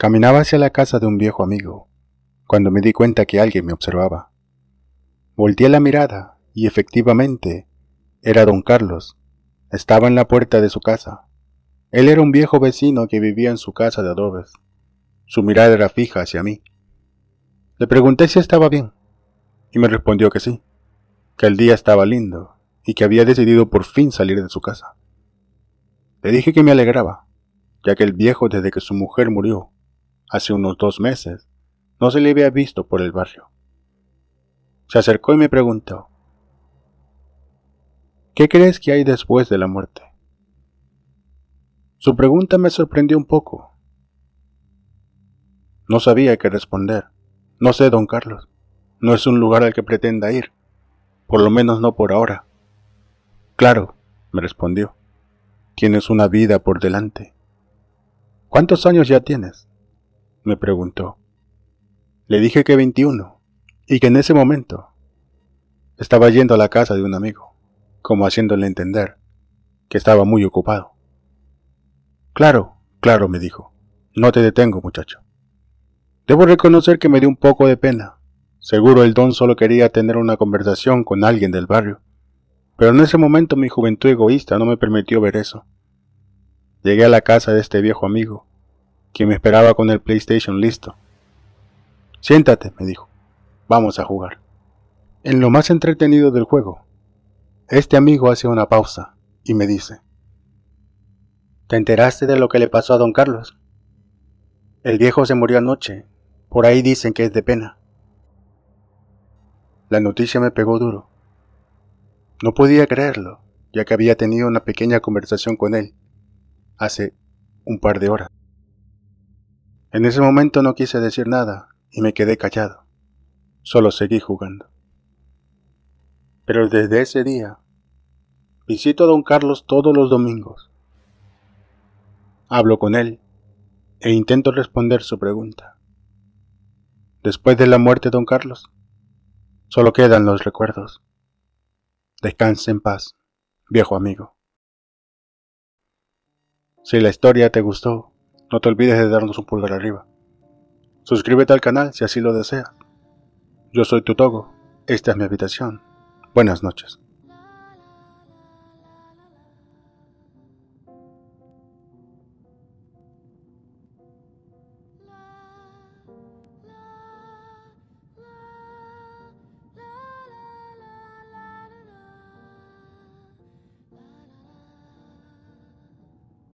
Caminaba hacia la casa de un viejo amigo, cuando me di cuenta que alguien me observaba. Volté la mirada y efectivamente era don Carlos. Estaba en la puerta de su casa. Él era un viejo vecino que vivía en su casa de adobes. Su mirada era fija hacia mí. Le pregunté si estaba bien y me respondió que sí, que el día estaba lindo y que había decidido por fin salir de su casa. Le dije que me alegraba, ya que el viejo desde que su mujer murió hace unos dos meses, no se le había visto por el barrio. Se acercó y me preguntó, ¿qué crees que hay después de la muerte? Su pregunta me sorprendió un poco. No sabía qué responder. No sé, don Carlos. No es un lugar al que pretenda ir. Por lo menos no por ahora. Claro, me respondió. Tienes una vida por delante. ¿Cuántos años ya tienes? me preguntó. Le dije que 21 y que en ese momento estaba yendo a la casa de un amigo, como haciéndole entender que estaba muy ocupado. Claro, claro, me dijo. No te detengo, muchacho. Debo reconocer que me dio un poco de pena. Seguro el don solo quería tener una conversación con alguien del barrio. Pero en ese momento mi juventud egoísta no me permitió ver eso. Llegué a la casa de este viejo amigo quien me esperaba con el PlayStation listo. Siéntate, me dijo. Vamos a jugar. En lo más entretenido del juego, este amigo hace una pausa y me dice, ¿Te enteraste de lo que le pasó a don Carlos? El viejo se murió anoche. Por ahí dicen que es de pena. La noticia me pegó duro. No podía creerlo, ya que había tenido una pequeña conversación con él hace un par de horas. En ese momento no quise decir nada y me quedé callado. Solo seguí jugando. Pero desde ese día, visito a don Carlos todos los domingos. Hablo con él e intento responder su pregunta. Después de la muerte de don Carlos, solo quedan los recuerdos. Descanse en paz, viejo amigo. Si la historia te gustó, no te olvides de darnos un pulgar arriba. Suscríbete al canal si así lo deseas. Yo soy togo Esta es mi habitación. Buenas noches.